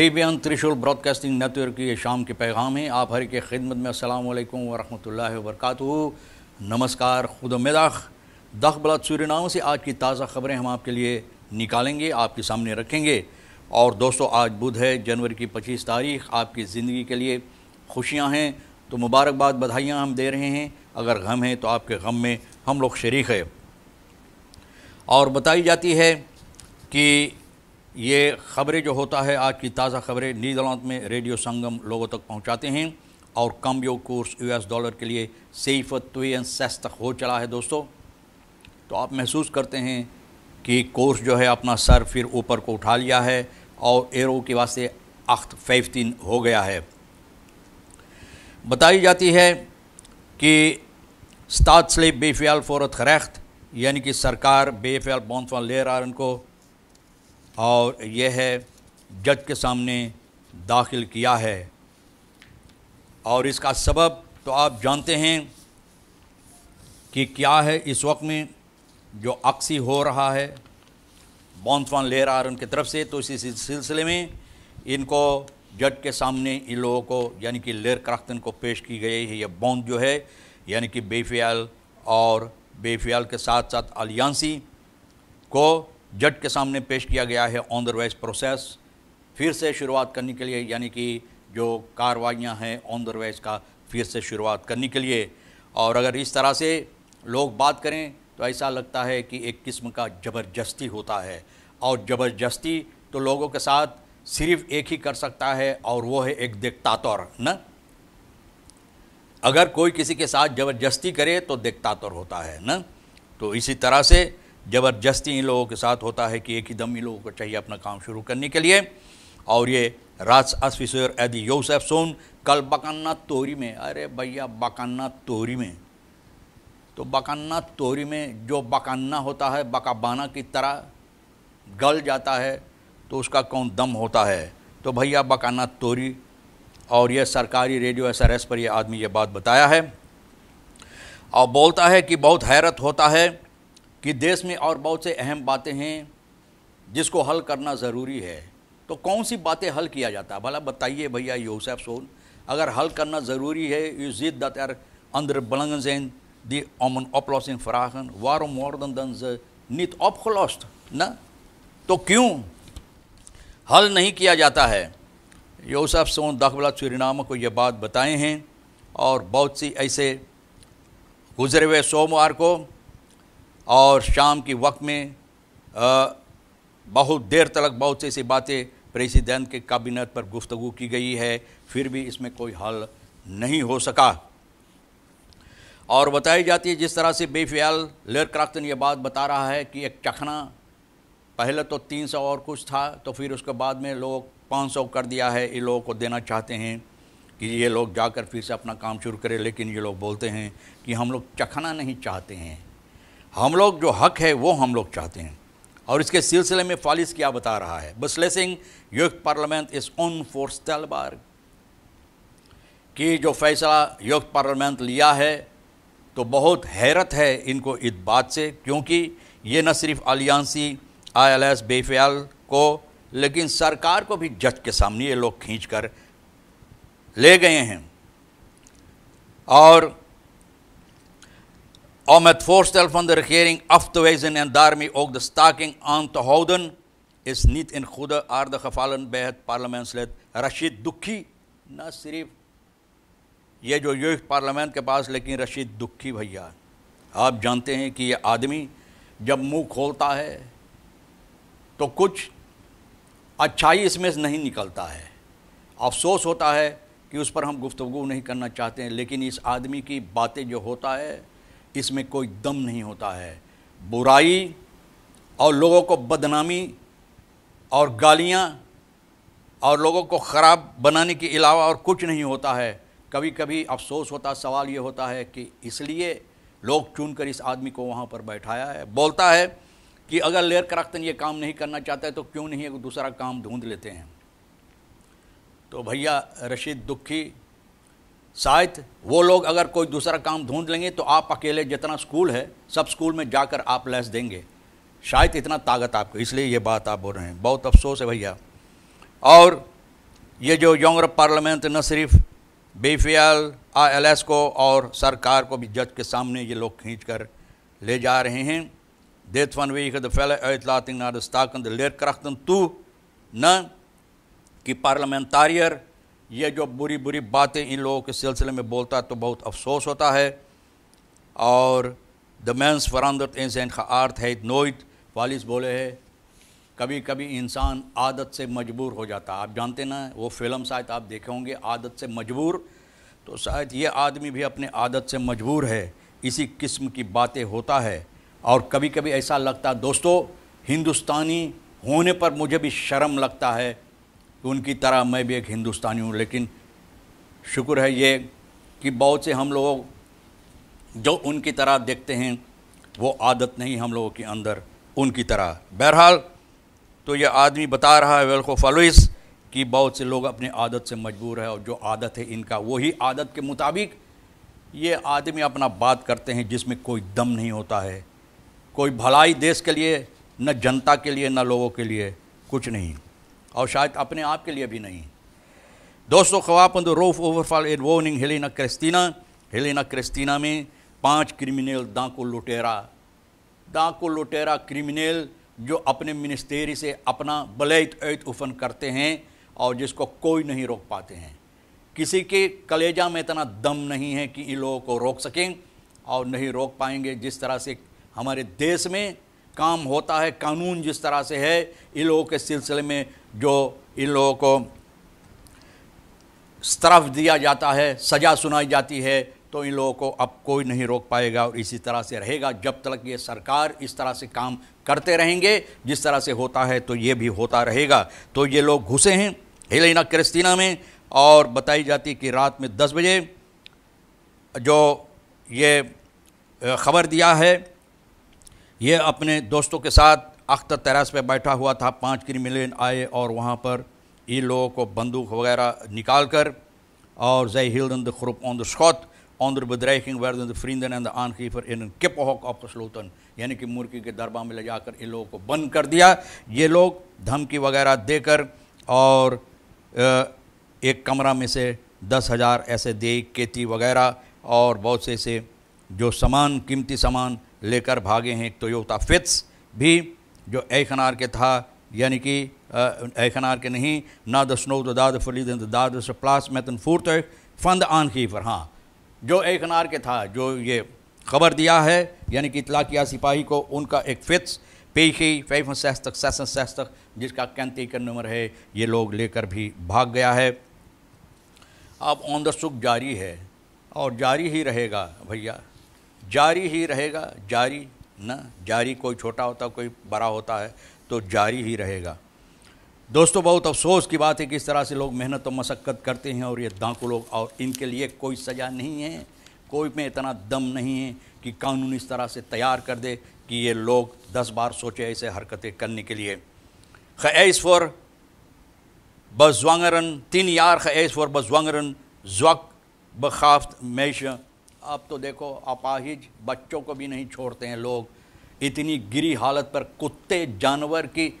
देवयान त्रिशूल broadcasting network के शाम के पैगाम हैं आप हर के खिदमत में असलम वरहमल वरक नमस्कार खुद मदाख दख बलात नाम से आज की ताज़ा खबरें हम आपके लिए निकालेंगे आपके सामने रखेंगे और दोस्तों आज बुध है जनवरी की पच्चीस तारीख आपकी ज़िंदगी के लिए खुशियाँ हैं तो मुबारकबाद बधाइयाँ हम दे रहे हैं अगर गम हैं तो आपके गम में हम लोग शरीक है और बताई जाती है कि ये ख़बरें जो होता है आज की ताज़ा ख़बरें नीदरलैंड में रेडियो संगम लोगों तक पहुंचाते हैं और कम्बियो कोर्स यूएस डॉलर के लिए सेफ तुन सस्त हो चला है दोस्तों तो आप महसूस करते हैं कि कोर्स जो है अपना सर फिर ऊपर को उठा लिया है और एरो के वास्ते अख्त फैफ्तीन हो गया है बताई जाती है कि स्टाथ स्लेब बेफियाल फोरत खरख्त यानी कि सरकार बेफियाल बॉन्स आर को और यह है जज के सामने दाखिल किया है और इसका सबब तो आप जानते हैं कि क्या है इस वक्त में जो अक्सी हो रहा है बॉन्सवान है उनकी तरफ से तो इसी सिलसिले में इनको जज के सामने इन लोगों को यानी कि लेर क्रख्तन को पेश की गई है यह बॉन्द जो है यानी कि बेफियाल और बेफियाल के साथ साथ अलियांसी को जज के सामने पेश किया गया है ऑन द रवाइज प्रोसेस फिर से शुरुआत करने के लिए यानी कि जो कार्रवाइयाँ हैं ऑन द का फिर से शुरुआत करने के लिए और अगर इस तरह से लोग बात करें तो ऐसा लगता है कि एक किस्म का ज़बरदस्ती होता है और ज़बरदस्ती तो लोगों के साथ सिर्फ एक ही कर सकता है और वो है एक दिक्तातौर न अगर कोई किसी के साथ ज़बरदस्ती करे तो दिक्तातौर होता है न तो इसी तरह से ज़बरदस्ती इन लोगों के साथ होता है कि एक ही दम इन लोगों को चाहिए अपना काम शुरू करने के लिए और ये रास असफिसर एदि यूसफ सोन कल बकाना तोरी में अरे भैया बकाना तोरी में तो बकाना तोरी में जो बकाना होता है बकाबाना की तरह गल जाता है तो उसका कौन दम होता है तो भैया बकाना तोरी और यह सरकारी रेडियो एस आर एस पर यह आदमी ये बात बताया है और बोलता है कि बहुत हैरत होता है कि देश में और बहुत से अहम बातें हैं जिसको हल करना ज़रूरी है तो कौन सी बातें हल किया जाता है भला बताइए भैया यूसैफ सोन अगर हल करना ज़रूरी है यू जीत दत यार अंदर बलंग जैन दी अमन ऑपलॉसिन फराहन वारो मोर्दन दंज नित ऑपलॉस्ट न तो क्यों हल नहीं किया जाता है यूसफ सोन दखबला चुरीनामा को यह बात बताए हैं और बहुत सी ऐसे गुजरे हुए सोमवार को और शाम के वक्त में आ, बहुत देर तक बहुत से ऐसी बातें प्रेसिडेंट के कैबिनेट पर गुफ्तु की गई है फिर भी इसमें कोई हल नहीं हो सका और बताई जाती है जिस तरह से बेफियाल लेर क्राफ्टन ये बात बता रहा है कि एक चखना पहले तो 300 और कुछ था तो फिर उसके बाद में लोग 500 कर दिया है ये लोगों को देना चाहते हैं कि ये लोग जाकर फिर से अपना काम शुरू करें लेकिन ये लोग बोलते हैं कि हम लोग चखना नहीं चाहते हैं हम लोग जो हक है वो हम लोग चाहते हैं और इसके सिलसिले में फालिस क्या बता रहा है बसले सिंह योग पार्लियामेंट इस ऑन फोर्स तलबार कि जो फैसला योग पार्लियामेंट लिया है तो बहुत हैरत है इनको इस बात से क्योंकि ये न सिर्फ अलियांसी आई एल एस बेफियाल को लेकिन सरकार को भी जज के सामने ये लोग खींच कर ले गए हैं और Om het voorstel van de regering af te wijzen en daarmee ook de staking aan te houden, is niet in goede aarde gevallen bij het parlementslid Rashid Dukhi. ना सिर्फ ये जो यूथ पार्लियामेंट के पास लेकिन रशीद दुखी भैया आप जानते हैं कि ये आदमी जब मुंह खोलता है तो कुछ अच्छाई इसमें से नहीं निकलता है अफसोस होता है कि उस पर हम गुफ्तु नहीं करना चाहते हैं लेकिन इस आदमी की बातें जो होता है इसमें कोई दम नहीं होता है बुराई और लोगों को बदनामी और गालियाँ और लोगों को ख़राब बनाने के अलावा और कुछ नहीं होता है कभी कभी अफसोस होता सवाल ये होता है कि इसलिए लोग चुनकर इस आदमी को वहाँ पर बैठाया है बोलता है कि अगर लेर करख्तन ये काम नहीं करना चाहता है तो क्यों नहीं एक दूसरा काम ढूंढ लेते हैं तो भैया रशीद दुखी शायद वो लोग अगर कोई दूसरा काम ढूंढ लेंगे तो आप अकेले जितना स्कूल है सब स्कूल में जाकर आप लेस देंगे शायद इतना ताकत आपको इसलिए ये बात आप बोल रहे हैं बहुत अफसोस है भैया और ये जो यौर पार्लियामेंट न सिर्फ एल एस को और सरकार को भी जज के सामने ये लोग खींच कर ले जा रहे हैं देत फन वी द फैल लेर तू न कि पार्लियामेंटारियर ये जो बुरी बुरी बातें इन लोगों के सिलसिले में बोलता तो बहुत अफसोस होता है और द मैंस फरामदत इंसान का आर्थ है नोइत वालिस बोले है कभी कभी इंसान आदत से मजबूर हो जाता आप जानते ना वो फिल्म शायद आप देखे होंगे आदत से मजबूर तो शायद ये आदमी भी अपने आदत से मजबूर है इसी किस्म की बातें होता है और कभी कभी ऐसा लगता दोस्तों हिंदुस्तानी होने पर मुझे भी शर्म लगता है तो उनकी तरह मैं भी एक हिंदुस्तानी हूँ लेकिन शुक्र है ये कि बहुत से हम लोग जो उनकी तरह देखते हैं वो आदत नहीं हम लोगों के अंदर उनकी तरह बहरहाल तो ये आदमी बता रहा है वेलको फलोइस कि बहुत से लोग अपने आदत से मजबूर है और जो आदत है इनका वही आदत के मुताबिक ये आदमी अपना बात करते हैं जिसमें कोई दम नहीं होता है कोई भलाई देश के लिए न जनता के लिए न लोगों के लिए कुछ नहीं और शायद अपने आप के लिए भी नहीं दोस्तों खवापंद रोफ ओवरफॉल एड वोनिंग हेलिना क्रिस्टीना हेलिना क्रिस्टीना में पांच क्रिमिनल दांको लुटेरा दांको लुटेरा क्रिमिनल जो अपने मिनिस्टेरी से अपना बलैत ऐत उफन करते हैं और जिसको कोई नहीं रोक पाते हैं किसी के कलेजा में इतना दम नहीं है कि इन लोगों को रोक सकें और नहीं रोक पाएंगे जिस तरह से हमारे देश में काम होता है कानून जिस तरह से है इन लोगों के सिलसिले में जो इन लोगों को तरफ दिया जाता है सज़ा सुनाई जाती है तो इन लोगों को अब कोई नहीं रोक पाएगा और इसी तरह से रहेगा जब तक ये सरकार इस तरह से काम करते रहेंगे जिस तरह से होता है तो ये भी होता रहेगा तो ये लोग घुसे हैं हेलिना क्रिस्तीना में और बताई जाती कि रात में दस बजे जो ये खबर दिया है ये अपने दोस्तों के साथ अख्तर तेरास पर बैठा हुआ था पाँच क्रिमिलियन आए और वहाँ पर इन लोगों को बंदूक वगैरह निकाल कर और जय इन द ग्रोप ऑन द schot onder bedreiging werden de vrienden en de इन किप हॉक ऑफ opgesloten यानी कि मुर्गी के दरबा में ले जाकर इन लोगों को बंद कर दिया ये लोग धमकी वगैरह देकर और एक कमरा में से दस हज़ार ऐसे दे केती वगैरह और बहुत से ऐसे जो सामान कीमती सामान लेकर भागे हैं टोयोटा फिट्स भी जो एखनार के था यानी कि एखनार के नहीं ना द स्नो दाद दिन दाद प्लास मैतन फूर्त फंद आनखी फर हाँ जो एखनार के था जो ये खबर दिया है यानी कि इतला किया सिपाही को उनका एक फिट्स पेशी फैफन सैस तक सहसन सैस तक जिसका कैंती का नंबर है ये लोग लेकर भी भाग गया है अब ऑन द सुख जारी है और जारी ही रहेगा भैया जारी ही रहेगा जारी ना जारी कोई छोटा होता कोई बड़ा होता है तो जारी ही रहेगा दोस्तों बहुत अफसोस की बात है कि इस तरह से लोग मेहनत और मशक्क़त करते हैं और ये दांकू लोग और इनके लिए कोई सज़ा नहीं है कोई में इतना दम नहीं है कि कानून इस तरह से तैयार कर दे कि ये लोग दस बार सोचे ऐसे हरकतें करने के लिए खैस फॉर बजवांगरन तीन यार खैस फॉर बजवांगरन ज्वक बखाफ्त मैश अब तो देखो अपाहिज बच्चों को भी नहीं छोड़ते हैं लोग इतनी गिरी हालत पर कुत्ते जानवर की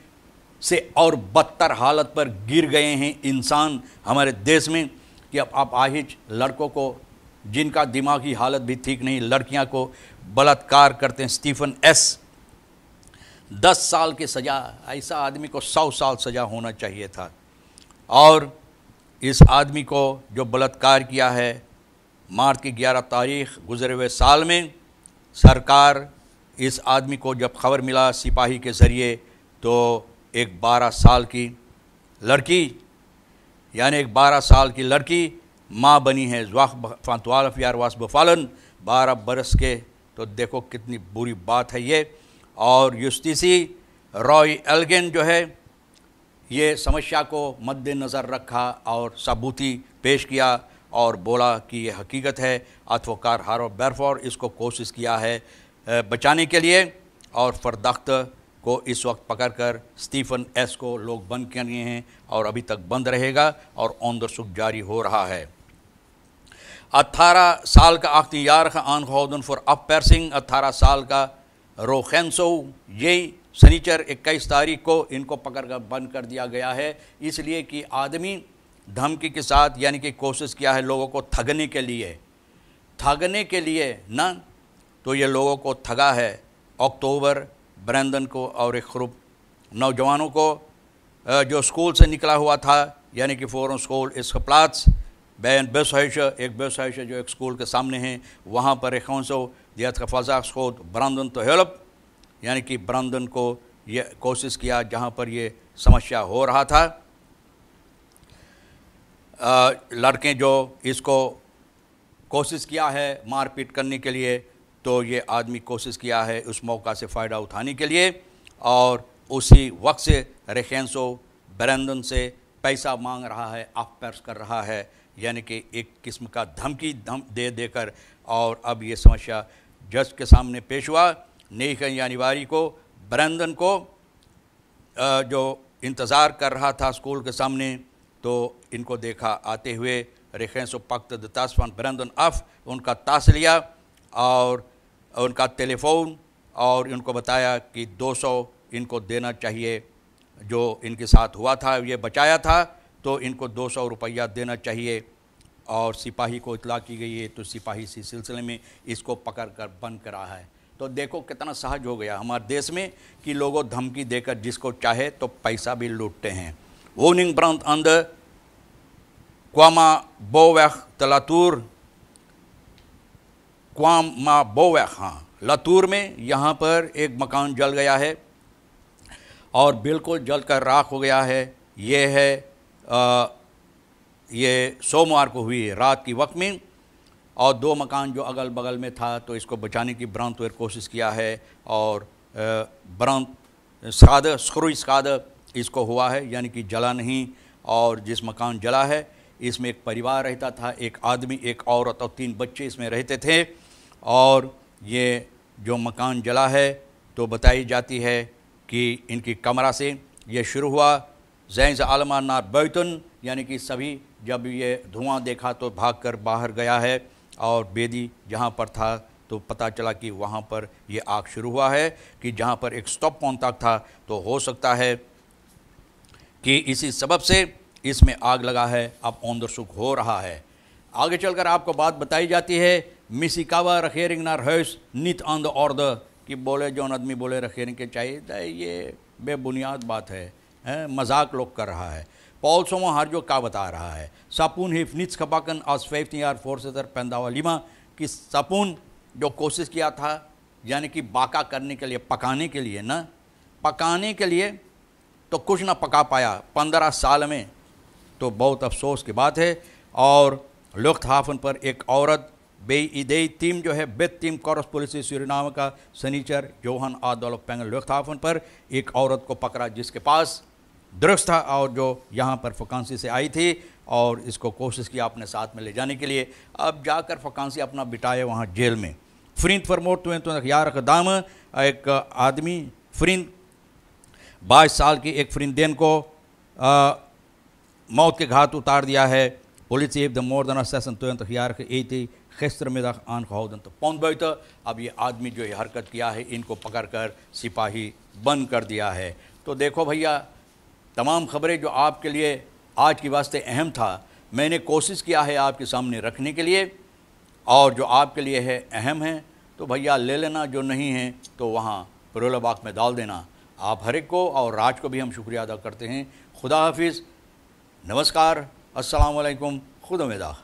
से और बदतर हालत पर गिर गए हैं इंसान हमारे देश में कि अब अपाहिज लड़कों को जिनका दिमागी हालत भी ठीक नहीं लड़कियां को बलात्कार करते हैं स्टीफन एस दस साल की सज़ा ऐसा आदमी को सौ साल सज़ा होना चाहिए था और इस आदमी को जो बलात्कार किया है मार्च की 11 तारीख गुजरे हुए साल में सरकार इस आदमी को जब खबर मिला सिपाही के ज़रिए तो एक 12 साल की लड़की यानी एक 12 साल की लड़की माँ बनी है जवाख फातवालफ यार वास बफालन बारह बरस के तो देखो कितनी बुरी बात है ये और यूस्टिसी रॉय एल्गेन जो है ये समस्या को मद्देनज़र रखा और सबूती पेश किया और बोला कि ये हकीकत है अतवकार हारो बैरफॉर इसको कोशिश किया है बचाने के लिए और फरदख्त को इस वक्त पकड़ कर स्टीफन एस को लोग बंद कर लिए हैं और अभी तक बंद रहेगा और औंद सुख जारी हो रहा है अट्ठारह साल का अख्तियार आन खौदन फॉर अप पैरसिंग अट्ठारह साल का रोखेंसो ये सनीचर इक्कीस तारीख को इनको पकड़ कर बंद कर दिया गया है इसलिए कि आदमी धमकी के साथ यानी कि कोशिश किया है लोगों को ठगने के लिए ठगने के लिए ना तो ये लोगों को ठगा है अक्टूबर ब्रंदन को और एक ग्रुप नौजवानों को जो स्कूल से निकला हुआ था यानी कि फोरन स्कूल इस प्लाट्स बैन बेसहिश एक बेसहिश जो एक स्कूल के सामने हैं वहाँ पर एक हौसो दियात का फजा स्कोत ब्रांदन तो हेल्प यानी कि ब्रांदन को ये कोशिश किया जहाँ पर ये समस्या हो रहा था लड़के जो इसको कोशिश किया है मारपीट करने के लिए तो ये आदमी कोशिश किया है उस मौका से फ़ायदा उठाने के लिए और उसी वक्त से रेखेंसो बरंदन से पैसा मांग रहा है आप पर्स कर रहा है यानी कि एक किस्म का धमकी धम दे देकर और अब ये समस्या जज के सामने पेश हुआ नेक यानीवारी को बरंदन को जो इंतज़ार कर रहा था स्कूल के सामने तो इनको देखा आते हुए रेखेंस पक्त दतास वन ब्रंदन अफ उनका ताश लिया और उनका टेलीफोन और इनको बताया कि 200 इनको देना चाहिए जो इनके साथ हुआ था ये बचाया था तो इनको 200 रुपया देना चाहिए और सिपाही को इतला की गई है तो सिपाही इसी सिलसिले में इसको पकड़ कर बंद करा है तो देखो कितना सहज हो गया हमारे देश में कि लोगों धमकी देकर जिसको चाहे तो पैसा भी लूटते हैं woningbrand aan de Kwama Bouwweg te Latour Kwama Bouwweg हाँ लातूर में यहाँ पर एक मकान जल गया है और बिल्कुल जल कर राख हो गया है ये है आ, ये सोमवार को हुई है रात की वक्त में और दो मकान जो अगल बगल में था तो इसको बचाने की ब्रांत कोशिश किया है और ब्रांत स्काद स्क्रू स्काद इसको हुआ है यानी कि जला नहीं और जिस मकान जला है इसमें एक परिवार रहता था एक आदमी एक औरत और तीन बच्चे इसमें रहते थे और ये जो मकान जला है तो बताई जाती है कि इनकी कमरा से ये शुरू हुआ जैन आलमा नार बैतन यानी कि सभी जब ये धुआं देखा तो भागकर बाहर गया है और बेदी जहाँ पर था तो पता चला कि वहाँ पर ये आग शुरू हुआ है कि जहाँ पर एक स्टॉप कॉन्टैक्ट था तो हो सकता है कि इसी सबब से इसमें आग लगा है अब ओंदर सुख हो रहा है आगे चलकर आपको बात बताई जाती है मिसिकावा रखेरिंग नार रहस नित ऑन द और द कि बोले जौन आदमी बोले रखेरिंग के चाहिए तो ये बेबुनियाद बात है, है मजाक लोग कर रहा है पॉल्सो हर जो का बता रहा है सापून हिफ नित्स खपाकन और स्वेफ्त यार फोर्सर पैंदावा लिमा कि सापून जो कोशिश किया था यानी कि बाका करने के लिए पकाने के लिए ना पकाने के लिए तो कुछ ना पका पाया पंद्रह साल में तो बहुत अफसोस की बात है और लुख्त हाफन पर एक औरत बेईदेई टीम जो है बेद टीम कॉरस पुलिस सूरीनाम का सनीचर जोहन आदोलफ पैंगल लुख्त हाफन पर एक औरत को पकड़ा जिसके पास दृक्ष था और जो यहाँ पर फकांसी से आई थी और इसको कोशिश की अपने साथ में ले जाने के लिए अब जाकर फकांसी अपना बिटाए वहाँ जेल में फ्रिंद फरमोट तुम्हें तो यार दाम एक आदमी फ्रिंद बाईस साल की एक फरिंदेन को आ, मौत के घाट उतार दिया है politie heeft de moordenaar 26-jarige E.T. gistermiddag तो पौन Pontbuiten. तो अब ये आदमी जो ये हरकत किया है इनको पकड़ कर सिपाही बंद कर दिया है तो देखो भैया तमाम खबरें जो आपके लिए आज के वास्ते अहम था मैंने कोशिश किया है आपके सामने रखने के लिए और जो आपके लिए है अहम है तो भैया ले लेना जो नहीं है तो वहाँ प्रोलाबाग में डाल देना आप हर एक को और राज को भी हम शुक्रिया अदा करते हैं खुदा हाफिज़ नमस्कार अस्सलाम वालेकुम खुद उमेदा